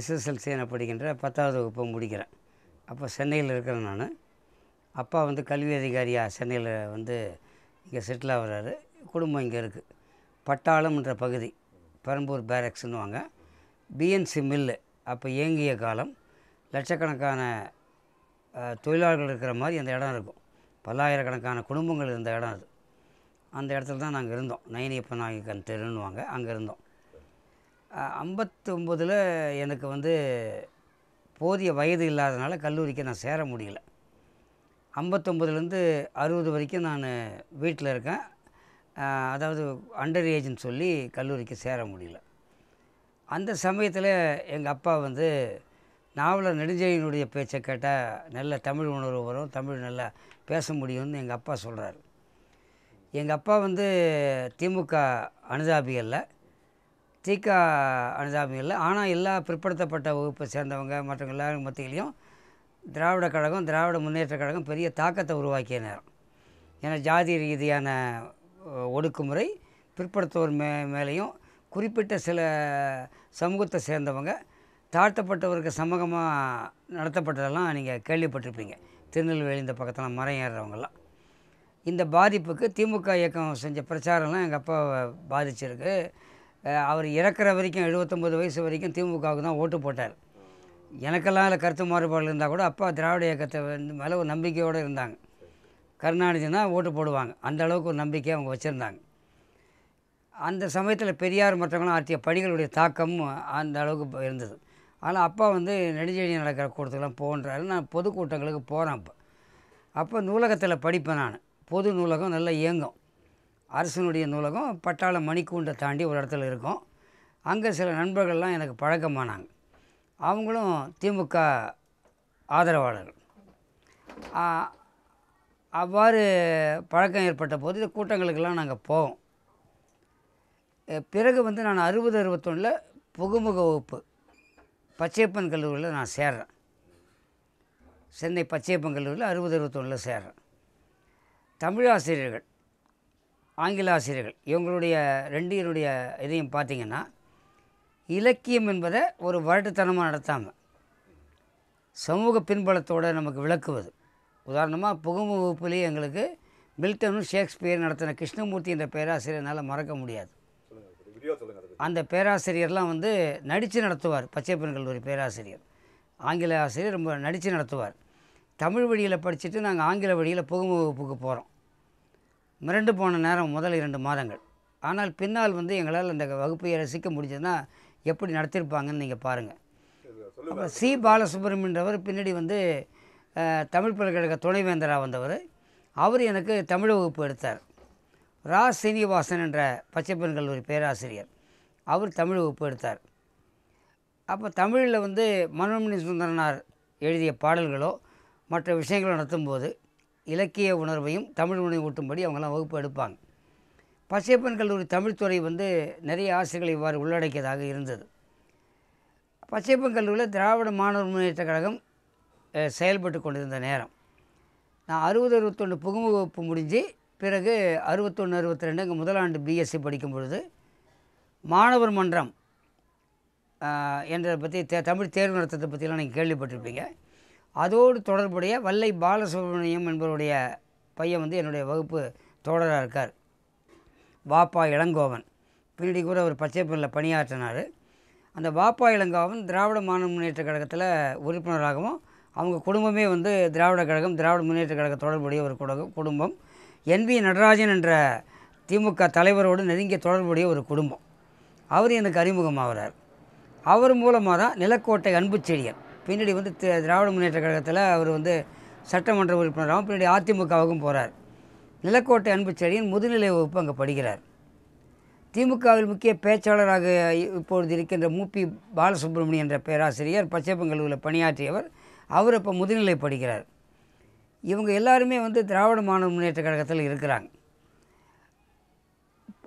SSLC படிக்கின்ற பத்தாவது வகுப்பு முடிக்கிறேன் அப்போ சென்னையில் இருக்கிறேன் நான் அப்பா வந்து கல்வி அதிகாரியாக சென்னையில் வந்து இங்கே செட்டில் ஆகிறாரு குடும்பம் இங்கே இருக்குது பட்டாளம்ன்ற பகுதி பெரம்பூர் வாங்க பிஎன்சி மில்லு அப்போ இயங்கிய காலம் லட்சக்கணக்கான தொழிலாளர்கள் இருக்கிற மாதிரி அந்த இடம் இருக்கும் பல்லாயிரக்கணக்கான குடும்பங்கள் இருந்த இடம் அது அந்த இடத்துல தான் நாங்கள் இருந்தோம் நைனி நாயகன் நாங்கள் தெருன்னுவாங்க அங்கே இருந்தோம் ஐம்பத்தொம்பதில் எனக்கு வந்து போதிய வயது இல்லாதனால கல்லூரிக்கு நான் சேர முடியல ஐம்பத்தொம்போதுலேருந்து அறுபது வரைக்கும் நான் வீட்டில் இருக்கேன் அதாவது அண்டர் ஏஜ்னு சொல்லி கல்லூரிக்கு சேர முடியல அந்த சமயத்தில் எங்கள் அப்பா வந்து நாவலர் நெடுஞ்செழியனுடைய பேச்சை கேட்டால் நல்ல தமிழ் உணர்வு வரும் தமிழ் நல்லா பேச முடியும்னு எங்கள் அப்பா சொல்கிறார் எங்கள் அப்பா வந்து திமுக அனுதாபி ஜிகா அனுதாபம் இல்லை ஆனால் எல்லா பிற்படுத்தப்பட்ட வகுப்பை சேர்ந்தவங்க மற்றவங்க எல்லாரும் மத்தியிலையும் திராவிட கழகம் திராவிட முன்னேற்ற கழகம் பெரிய தாக்கத்தை உருவாக்கிய நேரம் ஏன்னா ஜாதி ரீதியான ஒடுக்குமுறை பிற்படுத்தோர் மே மேலேயும் குறிப்பிட்ட சில சமூகத்தை சேர்ந்தவங்க தாழ்த்தப்பட்டவருக்கு சமூகமாக நடத்தப்பட்டதெல்லாம் நீங்கள் கேள்விப்பட்டிருப்பீங்க திருநெல்வேலி இந்த பக்கத்தில் மரம் ஏறுறவங்கெல்லாம் இந்த பாதிப்புக்கு திமுக இயக்கம் செஞ்ச பிரச்சாரம்லாம் எங்கள் அப்பா பாதிச்சிருக்கு அவர் இறக்குற வரைக்கும் எழுபத்தொம்பது வயசு வரைக்கும் திமுகவுக்கு தான் ஓட்டு போட்டார் எனக்கெல்லாம் அதில் கருத்து மாறுபாடு இருந்தால் கூட அப்பா திராவிட இயக்கத்தை வந்து மேலே ஒரு நம்பிக்கையோடு இருந்தாங்க கருணாநிதினா ஓட்டு போடுவாங்க அந்த அளவுக்கு ஒரு நம்பிக்கை அவங்க வச்சுருந்தாங்க அந்த சமயத்தில் பெரியார் மற்றவங்களும் ஆற்றிய பணிகளுடைய தாக்கமும் அந்த அளவுக்கு இருந்தது ஆனால் அப்பா வந்து நெடுஞ்செடி நடக்கிற கூட்டத்துக்கெலாம் போன்றாரு நான் பொதுக்கூட்டங்களுக்கு போகிறேன் அப்போ அப்போ நூலகத்தில் படிப்பேன் நான் பொது நூலகம் நல்லா இயங்கும் அரசனுடைய நூலகம் பட்டாளம் மணிக்கூண்டை தாண்டி ஒரு இடத்துல இருக்கும் அங்கே சில நண்பர்கள்லாம் எனக்கு பழக்கமானாங்க அவங்களும் திமுக ஆதரவாளர்கள் அவ்வாறு பழக்கம் ஏற்பட்ட போது இந்த கூட்டங்களுக்கெல்லாம் நாங்கள் போவோம் பிறகு வந்து நான் அறுபது அறுபத்தொன்னில் புகுமுக வகுப்பு பச்சையப்பன் கல்லூரியில் நான் சேர்றேன் சென்னை பச்சையப்பன் கல்லூரியில் அறுபது அறுபத்தொன்னில் சேர்றேன் தமிழாசிரியர்கள் ஆங்கில ஆசிரியர்கள் இவங்களுடைய ரெண்டு இதையும் பார்த்திங்கன்னா இலக்கியம் என்பதை ஒரு வரட்டுத்தனமாக நடத்தாமல் சமூக பின்பலத்தோடு நமக்கு விளக்குவது உதாரணமாக புகும வகுப்புலேயே எங்களுக்கு மில்டனும் ஷேக்ஸ்பியர் நடத்தின கிருஷ்ணமூர்த்தி என்ற பேராசிரியர்னால் மறக்க முடியாது அந்த பேராசிரியர்லாம் வந்து நடித்து நடத்துவார் பச்சை பெண் கல்லூரி பேராசிரியர் ஆங்கில ஆசிரியர் ரொம்ப நடித்து நடத்துவார் தமிழ் வழியில் படிச்சுட்டு நாங்கள் ஆங்கில வழியில் புகும வகுப்புக்கு போகிறோம் மிரண்டு போன நேரம் முதல் இரண்டு மாதங்கள் ஆனால் பின்னால் வந்து எங்களால் அந்த வகுப்பை ரசிக்க முடிஞ்சதுன்னா எப்படி நடத்திருப்பாங்கன்னு நீங்கள் பாருங்கள் அப்போ சி பாலசுப்ரமணியன்றவர் பின்னாடி வந்து தமிழ் பல்கலைக்கழக துணைவேந்தராக வந்தவர் அவர் எனக்கு தமிழ் வகுப்பு எடுத்தார் ரா சீனிவாசன் என்ற பச்சைப்பெண் கல்லூரி பேராசிரியர் அவர் தமிழ் வகுப்பு எடுத்தார் அப்போ தமிழில் வந்து மனோமணி சுந்தரனார் எழுதிய பாடல்களோ மற்ற விஷயங்களோ நடத்தும்போது இலக்கிய உணர்வையும் தமிழ் உணவை ஊட்டும்படி அவங்கெல்லாம் வகுப்பு எடுப்பாங்க பசியப்பன் கல்லூரி தமிழ்த்துறை வந்து நிறைய ஆசிரியர்களை இவ்வாறு உள்ளடக்கியதாக இருந்தது பசியப்பன் கல்லூரியில் திராவிட மாணவர் முன்னேற்ற கழகம் செயல்பட்டு கொண்டிருந்த நேரம் நான் அறுபது அறுபத்தொன்று புகும வகுப்பு முடிஞ்சு பிறகு அறுபத்தொன்று அறுபத்தி ரெண்டு எங்கள் முதலாண்டு பிஎஸ்சி படிக்கும் பொழுது மாணவர் மன்றம் என்றதை பற்றி தே தமிழ் தேர்வு நடத்தத்தை பற்றிலாம் நீங்கள் கேள்விப்பட்டிருப்பீங்க அதோடு தொடர்புடைய வல்லை பாலசுப்ரமணியம் என்பவருடைய பையன் வந்து என்னுடைய வகுப்பு தோழராக இருக்கார் வாப்பா இளங்கோவன் பின்னாடி கூட அவர் பச்சைப்பனில் பணியாற்றினார் அந்த வாப்பா இளங்கோவன் திராவிட மாணவ முன்னேற்ற கழகத்தில் உறுப்பினராகவும் அவங்க குடும்பமே வந்து திராவிட கழகம் திராவிட முன்னேற்ற கழக தொடர்புடைய ஒரு குடும்பம் குடும்பம் வி நடராஜன் என்ற திமுக தலைவரோடு நெருங்கிய தொடர்புடைய ஒரு குடும்பம் அவர் எனக்கு அறிமுகமாகிறார் அவர் மூலமாக தான் நிலக்கோட்டை அன்பு செடியன் பின்னாடி வந்து திராவிட முன்னேற்ற கழகத்தில் அவர் வந்து சட்டமன்ற உறுப்பினராகவும் பின்னாடி அதிமுகவுக்கும் போகிறார் நிலக்கோட்டை அன்புச்செழியின் முதுநிலை வகுப்பு அங்கே படிக்கிறார் திமுகவில் முக்கிய பேச்சாளராக இப்பொழுது இருக்கின்ற மூப்பி பாலசுப்ரமணியன் என்ற பேராசிரியர் பச்சைப்பங்கல்லூரில் பணியாற்றியவர் அவர் இப்போ முதுநிலை படிக்கிறார் இவங்க எல்லாருமே வந்து திராவிட மாணவ முன்னேற்ற கழகத்தில் இருக்கிறாங்க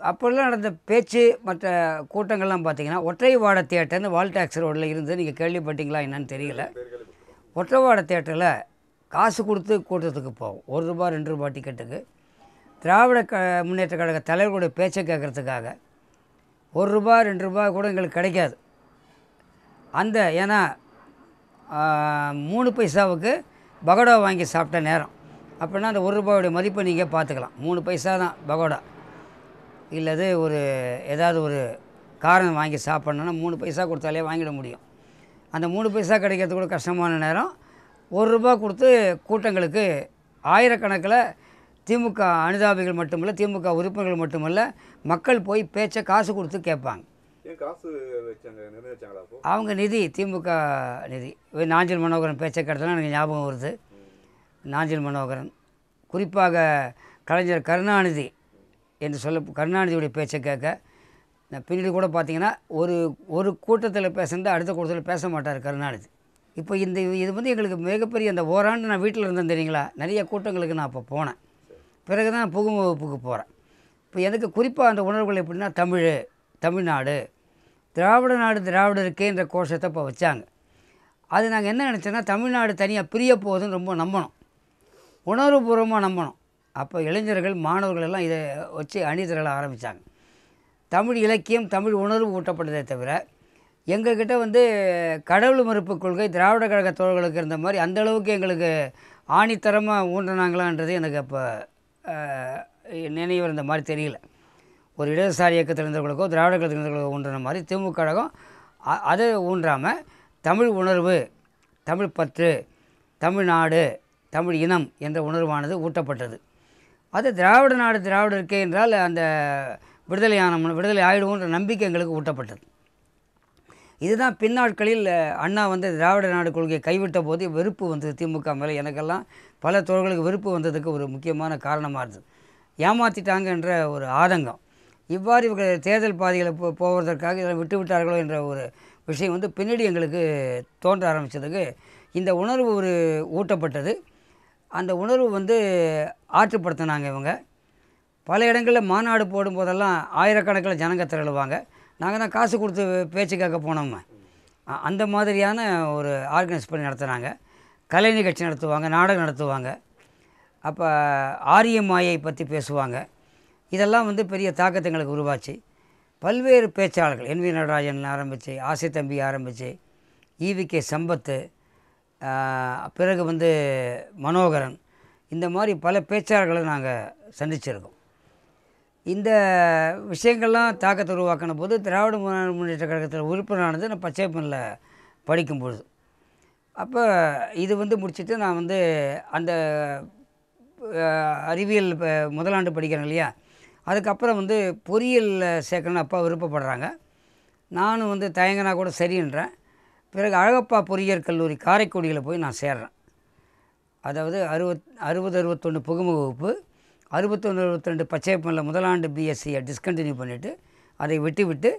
அப்போல்லாம் நடந்த பேச்சு மற்ற கூட்டங்கள்லாம் பார்த்தீங்கன்னா ஒற்றைவாட தியேட்டர்னு வால்டாக்ஸ் ரோடில் இருந்து நீங்கள் கேள்விப்பட்டீங்களா என்னன்னு தெரியல வாட தேட்டரில் காசு கொடுத்து கூட்டத்துக்கு போவோம் ஒரு ரூபா ரெண்டு ரூபா டிக்கெட்டுக்கு திராவிட க முன்னேற்ற கழக தலைவர்களுடைய பேச்சை கேட்குறதுக்காக ஒரு ரூபா ரெண்டு ரூபா கூட எங்களுக்கு கிடைக்காது அந்த ஏன்னா மூணு பைசாவுக்கு பகோடா வாங்கி சாப்பிட்ட நேரம் அப்படின்னா அந்த ஒரு ரூபாயுடைய மதிப்பை நீங்கள் பார்த்துக்கலாம் மூணு பைசா தான் பகோடா இல்லது ஒரு ஏதாவது ஒரு காரணம் வாங்கி சாப்பிட்ணுன்னா மூணு பைசா கொடுத்தாலே வாங்கிட முடியும் அந்த மூணு பைசா கிடைக்கிறது கூட கஷ்டமான நேரம் ஒரு ரூபா கொடுத்து கூட்டங்களுக்கு ஆயிரக்கணக்கில் திமுக அனுதாபிகள் மட்டுமல்ல திமுக உறுப்பினர்கள் மட்டுமல்ல மக்கள் போய் பேச்சை காசு கொடுத்து கேட்பாங்க அவங்க நிதி திமுக நிதி நாஞ்சில் மனோகரன் பேச்சை கிடைத்தனா எனக்கு ஞாபகம் வருது நாஞ்சில் மனோகரன் குறிப்பாக கலைஞர் கருணாநிதி என்று சொல்ல கருணாநிதியுடைய பேச்சை கேட்க பின்னாடி கூட பார்த்திங்கன்னா ஒரு ஒரு கூட்டத்தில் பேசுனது அடுத்த கூட்டத்தில் பேச மாட்டார் கருணாநிதி இப்போ இந்த இது வந்து எங்களுக்கு மிகப்பெரிய அந்த ஓராண்டு நான் வீட்டில் இருந்தேன் தெரியுங்களா நிறைய கூட்டங்களுக்கு நான் அப்போ போனேன் பிறகு தான் புகும் வகுப்புக்கு போகிறேன் இப்போ எனக்கு குறிப்பாக அந்த உணர்வுகள் எப்படின்னா தமிழ் தமிழ்நாடு திராவிட நாடு திராவிட இருக்கேன்ற கோஷத்தை இப்போ வச்சாங்க அது நாங்கள் என்ன நினச்சோன்னா தமிழ்நாடு தனியாக பிரிய போகுதுன்னு ரொம்ப நம்பணும் உணர்வுபூர்வமாக நம்பணும் அப்போ இளைஞர்கள் மாணவர்கள் எல்லாம் இதை வச்சு அணி திரள ஆரம்பித்தாங்க தமிழ் இலக்கியம் தமிழ் உணர்வு ஊட்டப்பட்டதே தவிர எங்கக்கிட்ட வந்து கடவுள் மறுப்பு கொள்கை திராவிட கழக தோழர்களுக்கு இருந்த மாதிரி அந்தளவுக்கு எங்களுக்கு ஆணித்தரமாக ஊன்றினாங்களான்றது எனக்கு அப்போ நினைவு இருந்த மாதிரி தெரியல ஒரு இடதுசாரி இயக்கத்தில் இருந்தவர்களுக்கோ திராவிட கழகத்தில் இருந்தவர்களுக்கோ ஊன்றின மாதிரி திமுக கழகம் அதை ஊன்றாமல் தமிழ் உணர்வு தமிழ் பற்று தமிழ்நாடு தமிழ் இனம் என்ற உணர்வானது ஊட்டப்பட்டது அது திராவிட நாடு திராவிட இருக்கே என்றால் அந்த விடுதலையான விடுதலை ஆயிடுவோன்ற நம்பிக்கை எங்களுக்கு ஊட்டப்பட்டது இதுதான் பின்னாட்களில் அண்ணா வந்து திராவிட நாடு கொள்கையை கைவிட்ட போது வெறுப்பு வந்தது திமுக மேலே எனக்கெல்லாம் பல தோழர்களுக்கு வெறுப்பு வந்ததுக்கு ஒரு முக்கியமான காரணமாக இருந்தது ஏமாற்றிட்டாங்க என்ற ஒரு ஆதங்கம் இவ்வாறு இவர்கள் தேர்தல் பாதைகளை போ போவதற்காக இதை விட்டு விட்டார்களோ என்ற ஒரு விஷயம் வந்து பின்னாடி எங்களுக்கு தோன்ற ஆரம்பித்ததுக்கு இந்த உணர்வு ஒரு ஊட்டப்பட்டது அந்த உணர்வு வந்து ஆற்றுப்படுத்தினாங்க இவங்க பல இடங்களில் மாநாடு போடும்போதெல்லாம் ஆயிரக்கணக்கில் ஜனங்க திரழுவாங்க நாங்கள் தான் காசு கொடுத்து பேச்சு கேட்க போனோம் அந்த மாதிரியான ஒரு ஆர்கனைஸ் பண்ணி நடத்துகிறாங்க கலை நிகழ்ச்சி நடத்துவாங்க நாடகம் நடத்துவாங்க அப்போ ஆரிய மாயை பற்றி பேசுவாங்க இதெல்லாம் வந்து பெரிய தாக்கத்தை எங்களுக்கு உருவாச்சு பல்வேறு பேச்சாளர்கள் என் வி நடராஜன் ஆரம்பித்து ஆசை தம்பி ஆரம்பித்து ஈவி கே சம்பத்து பிறகு வந்து மனோகரன் இந்த மாதிரி பல பேச்சாளர்களை நாங்கள் சந்திச்சிருக்கோம் இந்த விஷயங்கள்லாம் தாக்கத்தை உருவாக்கின போது திராவிட முன்னேற்ற கழகத்தில் உறுப்பினரானது நான் பச்சைப்பனில் படிக்கும்பொழுது அப்போ இது வந்து முடிச்சுட்டு நான் வந்து அந்த அறிவியல் முதலாண்டு படிக்கிறேன் இல்லையா அதுக்கப்புறம் வந்து பொறியியலில் சேர்க்கணும்னு அப்பா விருப்பப்படுறாங்க நானும் வந்து தயங்கினா கூட சரின்றேன் பிறகு அழகப்பா பொறியியல் கல்லூரி காரைக்குடியில் போய் நான் சேர்றேன் அதாவது அறுபத் அறுபது அறுபத்தொன்று புகுமுக வகுப்பு அறுபத்தொன்று அறுபத்திரெண்டு ரெண்டு பச்சைப்பனில் முதலாண்டு பிஎஸ்சியை டிஸ்கண்டினியூ பண்ணிவிட்டு அதை விட்டு விட்டு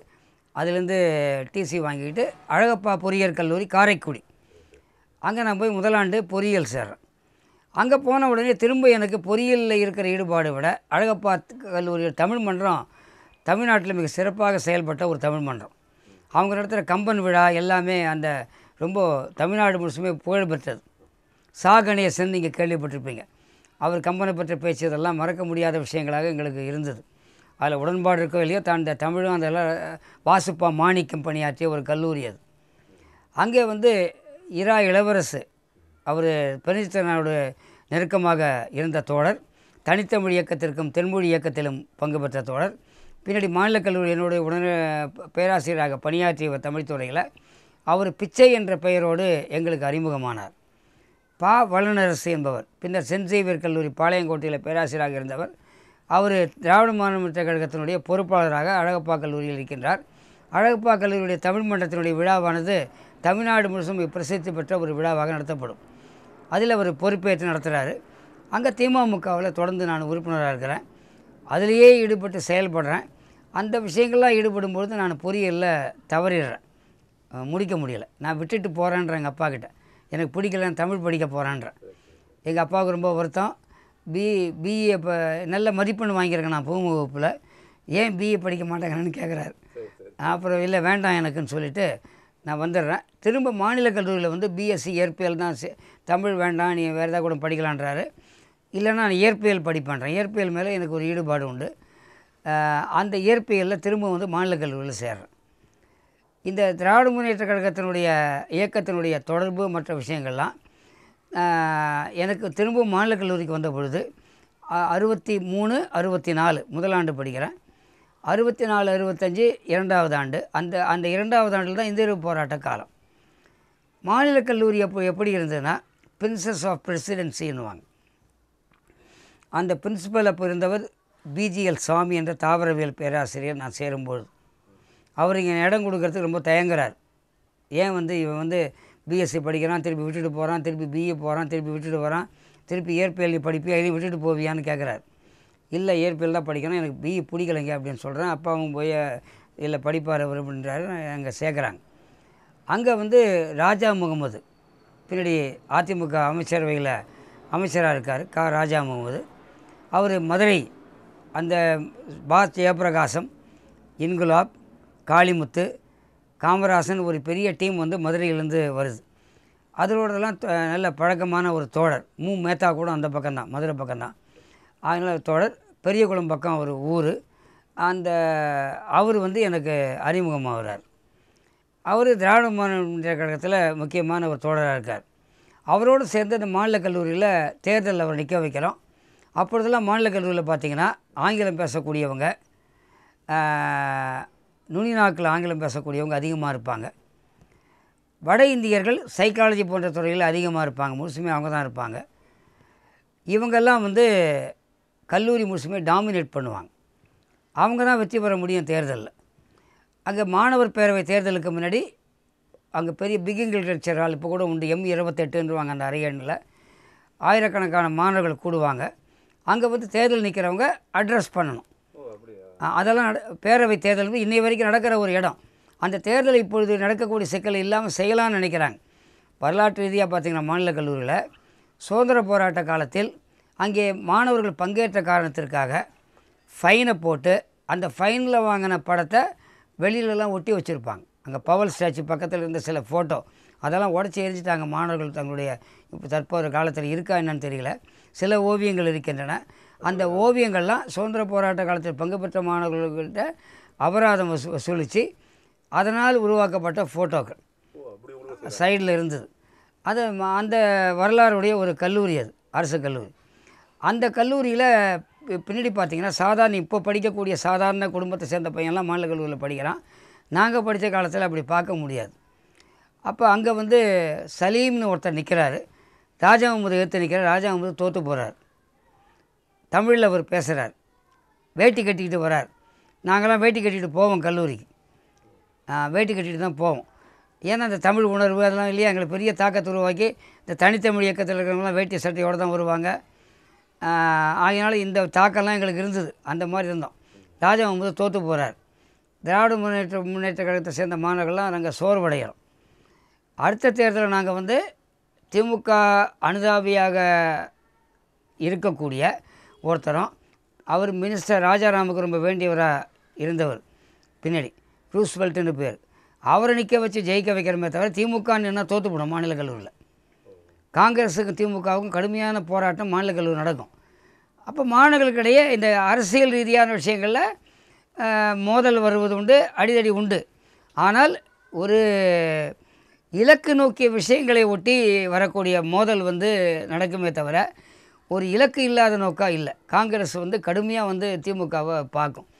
அதுலேருந்து டிசி வாங்கிக்கிட்டு அழகப்பா பொறியியல் கல்லூரி காரைக்குடி அங்கே நான் போய் முதலாண்டு பொறியியல் சேர்றேன் அங்கே போன உடனே திரும்ப எனக்கு பொறியியலில் இருக்கிற ஈடுபாடு விட அழகப்பா கல்லூரியில் தமிழ் மன்றம் தமிழ்நாட்டில் மிக சிறப்பாக செயல்பட்ட ஒரு தமிழ் மன்றம் அவங்க நடத்துகிற கம்பன் விழா எல்லாமே அந்த ரொம்ப தமிழ்நாடு முழுசுமே புகழ்பெற்றது சா சென்று நீங்கள் கேள்விப்பட்டிருப்பீங்க அவர் கம்பனை பற்றி பேசியதெல்லாம் மறக்க முடியாத விஷயங்களாக எங்களுக்கு இருந்தது அதில் உடன்பாடு இருக்கோ இல்லையோ தான் இந்த தமிழும் அதெல்லாம் வாசுப்பா மாணிக்கம் பணியாற்றிய ஒரு கல்லூரி அது அங்கே வந்து இரா இளவரசு அவர் பெருஞ்சித்தனோட நெருக்கமாக இருந்த தோழர் தனித்தமிழ் இயக்கத்திற்கும் தென்மொழி இயக்கத்திலும் பங்கு பெற்ற தோழர் பின்னாடி மாநில கல்லூரி என்னுடைய உடனே பேராசிரியராக பணியாற்றிய தமிழ் துறையில் அவர் பிச்சை என்ற பெயரோடு எங்களுக்கு அறிமுகமானார் பா வல்லுநரசு என்பவர் பின்னர் சென்ட் சேவியர் கல்லூரி பாளையங்கோட்டையில் பேராசிரியராக இருந்தவர் அவர் திராவிட மாநில கழகத்தினுடைய பொறுப்பாளராக அழகப்பா கல்லூரியில் இருக்கின்றார் அழகப்பா கல்லூரியுடைய தமிழ் மன்றத்தினுடைய விழாவானது தமிழ்நாடு முழுசும் பிரசித்தி பெற்ற ஒரு விழாவாக நடத்தப்படும் அதில் அவர் பொறுப்பேற்று நடத்துகிறாரு அங்கே திமுகவில் தொடர்ந்து நான் உறுப்பினராக இருக்கிறேன் அதிலேயே ஈடுபட்டு செயல்படுறேன் அந்த விஷயங்கள்லாம் ஈடுபடும் பொழுது நான் பொறியியலில் தவறிடுறேன் முடிக்க முடியலை நான் விட்டுட்டு போகிறேன்ற எங்கள் அப்பா கிட்டே எனக்கு பிடிக்கல நான் தமிழ் படிக்க போகிறேன்றேன் எங்கள் அப்பாவுக்கு ரொம்ப வருத்தம் பி பிஇ இப்போ நல்ல மதிப்பெண் வாங்கியிருக்கேன் நான் பூமி வகுப்பில் ஏன் பிஇ படிக்க மாட்டேங்கிறேன்னு கேட்குறாரு அப்புறம் இல்லை வேண்டாம் எனக்குன்னு சொல்லிவிட்டு நான் வந்துடுறேன் திரும்ப மாநில கல்லூரியில் வந்து பிஎஸ்சி இயற்பியல் தான் தமிழ் வேண்டாம் நீ வேறு ஏதாவது கூட படிக்கலான்றாரு இல்லைன்னா நான் இயற்பியல் படிப்பேன்றேன் இயற்பியல் மேலே எனக்கு ஒரு ஈடுபாடு உண்டு அந்த இயற்பியலில் திரும்ப வந்து மாநில கல்லூரியில் சேர்றேன் இந்த திராவிட முன்னேற்ற கழகத்தினுடைய இயக்கத்தினுடைய தொடர்பு மற்ற விஷயங்கள்லாம் எனக்கு திரும்ப மாநில கல்லூரிக்கு வந்த பொழுது அறுபத்தி மூணு அறுபத்தி நாலு முதலாண்டு படிக்கிறேன் அறுபத்தி நாலு அறுபத்தஞ்சி இரண்டாவது ஆண்டு அந்த அந்த இரண்டாவது ஆண்டில் தான் இந்திய போராட்ட காலம் மாநில கல்லூரி எப்போ எப்படி இருந்ததுன்னா பிரின்சஸ் ஆஃப் பிரசிடென்சின்னுவாங்க அந்த பிரின்சிபல் அப்போ இருந்தவர் பிஜிஎல் சாமி என்ற தாவரவியல் பேராசிரியர் நான் சேரும்போது அவர் இங்கே இடம் கொடுக்கறதுக்கு ரொம்ப தயங்குறார் ஏன் வந்து இவன் வந்து பிஎஸ்சி படிக்கிறான் திருப்பி விட்டுட்டு போகிறான் திருப்பி பிஏ போகிறான் திருப்பி விட்டுட்டு போகிறான் திருப்பி இயற்பியல் நீ படிப்பியா விட்டுட்டு போவியான்னு கேட்குறாரு இல்லை இயற்பியல் தான் படிக்கணும் எனக்கு பிஇ பிடிக்கலைங்க அப்படின்னு சொல்கிறேன் அப்பா அவங்க போய் இல்லை படிப்பார் அப்படின்றாரு அங்கே சேர்க்குறாங்க அங்கே வந்து ராஜா முகமது பின்னாடி அதிமுக அமைச்சரவையில் அமைச்சராக இருக்கார் கா ராஜா முகமது அவர் மதுரை அந்த பா ஜெயபிரகாசம் இன்குலாப் காளிமுத்து காமராசன் ஒரு பெரிய டீம் வந்து மதுரையிலேருந்து வருது அதோடலாம் நல்ல பழக்கமான ஒரு தோழர் மூ மேத்தா கூட அந்த பக்கம்தான் மதுரை பக்கம்தான் அதனால் தோழர் பெரியகுளம் பக்கம் ஒரு ஊர் அந்த அவர் வந்து எனக்கு அறிமுகமாகிறார் அவர் திராவிட மாநில கழகத்தில் முக்கியமான ஒரு தோழராக இருக்கார் அவரோடு சேர்ந்து அந்த மாநில கல்லூரியில் தேர்தலில் அவர் நிற்க வைக்கிறோம் அப்பொழுதெல்லாம் மாநில கல்லூரியில் பார்த்திங்கன்னா ஆங்கிலம் பேசக்கூடியவங்க நுனி நாக்கில் ஆங்கிலம் பேசக்கூடியவங்க அதிகமாக இருப்பாங்க வட இந்தியர்கள் சைக்காலஜி போன்ற துறையில் அதிகமாக இருப்பாங்க முழுசுமே அவங்க தான் இருப்பாங்க இவங்கெல்லாம் வந்து கல்லூரி முழுசுமே டாமினேட் பண்ணுவாங்க அவங்க தான் வெற்றி பெற முடியும் தேர்தலில் அங்கே மாணவர் பேரவை தேர்தலுக்கு முன்னாடி அங்கே பெரிய பிக் இங்கிலிச்சர்கள் இப்போ கூட உண்டு எம் இருபத்தெட்டுன்றவாங்க அந்த அரையணில் ஆயிரக்கணக்கான மாணவர்கள் கூடுவாங்க அங்கே வந்து தேர்தல் நிற்கிறவங்க அட்ரஸ் பண்ணணும் அதெல்லாம் பேரவை தேர்தல் இன்னை வரைக்கும் நடக்கிற ஒரு இடம் அந்த தேர்தல் இப்பொழுது நடக்கக்கூடிய சிக்கல் இல்லாமல் செய்யலாம்னு நினைக்கிறாங்க வரலாற்று ரீதியாக பார்த்திங்கன்னா மாநில கல்லூரியில் சுதந்திர போராட்ட காலத்தில் அங்கே மாணவர்கள் பங்கேற்ற காரணத்திற்காக ஃபைனை போட்டு அந்த ஃபைனில் வாங்கின படத்தை வெளியிலலாம் ஒட்டி வச்சுருப்பாங்க அங்கே பவல் ஸ்டாச்சு பக்கத்தில் இருந்த சில ஃபோட்டோ அதெல்லாம் உடச்சி எரிஞ்சிட்டாங்க மாணவர்கள் தங்களுடைய இப்போ தற்போது காலத்தில் இருக்கா என்னன்னு தெரியல சில ஓவியங்கள் இருக்கின்றன அந்த ஓவியங்கள்லாம் சுதந்திர போராட்ட காலத்தில் பங்கு பெற்ற மாணவர்கள்கிட்ட அபராதம் வசூ வசூலித்து அதனால் உருவாக்கப்பட்ட ஃபோட்டோக்கள் சைடில் இருந்தது அது அந்த வரலாறுடைய ஒரு கல்லூரி அது அரசு கல்லூரி அந்த கல்லூரியில் பின்னாடி பார்த்திங்கன்னா சாதாரண இப்போ படிக்கக்கூடிய சாதாரண குடும்பத்தை சேர்ந்த பையன்லாம் மாநில கல்லூரியில் படிக்கிறான் நாங்கள் படித்த காலத்தில் அப்படி பார்க்க முடியாது அப்போ அங்கே வந்து சலீம்னு ஒருத்தர் நிற்கிறாரு ராஜா முகமது எடுத்து நிற்கிறார் ராஜா முகமது தோற்று போகிறார் தமிழில் அவர் பேசுகிறார் வேட்டி கட்டிக்கிட்டு வரார் நாங்களாம் வேட்டி கட்டிக்கிட்டு போவோம் கல்லூரிக்கு வேட்டி கட்டிகிட்டு தான் போவோம் ஏன்னா அந்த தமிழ் உணர்வு அதெல்லாம் இல்லையா எங்களை பெரிய தாக்கத்தை உருவாக்கி இந்த தனித்தமிழ் இயக்கத்தில் இருக்கிறவங்களாம் வேட்டி சட்டையோடு தான் வருவாங்க ஆகினாலும் இந்த தாக்கம்லாம் எங்களுக்கு இருந்தது அந்த மாதிரி இருந்தோம் ராஜா முகமது தோற்று போகிறார் திராவிட முன்னேற்ற முன்னேற்ற கழகத்தை சேர்ந்த மாணவர்கள்லாம் நாங்கள் சோர்வடைகிறோம் அடுத்த தேர்தலில் நாங்கள் வந்து திமுக அனுதாபியாக இருக்கக்கூடிய ஒருத்தரும் அவர் மினிஸ்டர் ராஜாராமுக்கு ரொம்ப வேண்டியவராக இருந்தவர் பின்னாடி ரூஸ்வெல்ட்டுன்னு பேர் அவரை நிற்க வச்சு ஜெயிக்க வைக்கிறமே தவிர திமுகன்னு என்ன தோற்று போடும் மாநில கல்லூரியில் காங்கிரஸுக்கும் திமுகவுக்கும் கடுமையான போராட்டம் மாநில கல்லூரி நடக்கும் அப்போ மாணவர்களுக்கிடையே இந்த அரசியல் ரீதியான விஷயங்களில் மோதல் வருவது உண்டு அடிதடி உண்டு ஆனால் ஒரு இலக்கு நோக்கிய விஷயங்களை ஒட்டி வரக்கூடிய மோதல் வந்து நடக்குமே தவிர ஒரு இலக்கு இல்லாத நோக்காக இல்லை காங்கிரஸ் வந்து கடுமையாக வந்து திமுகவை பார்க்கும்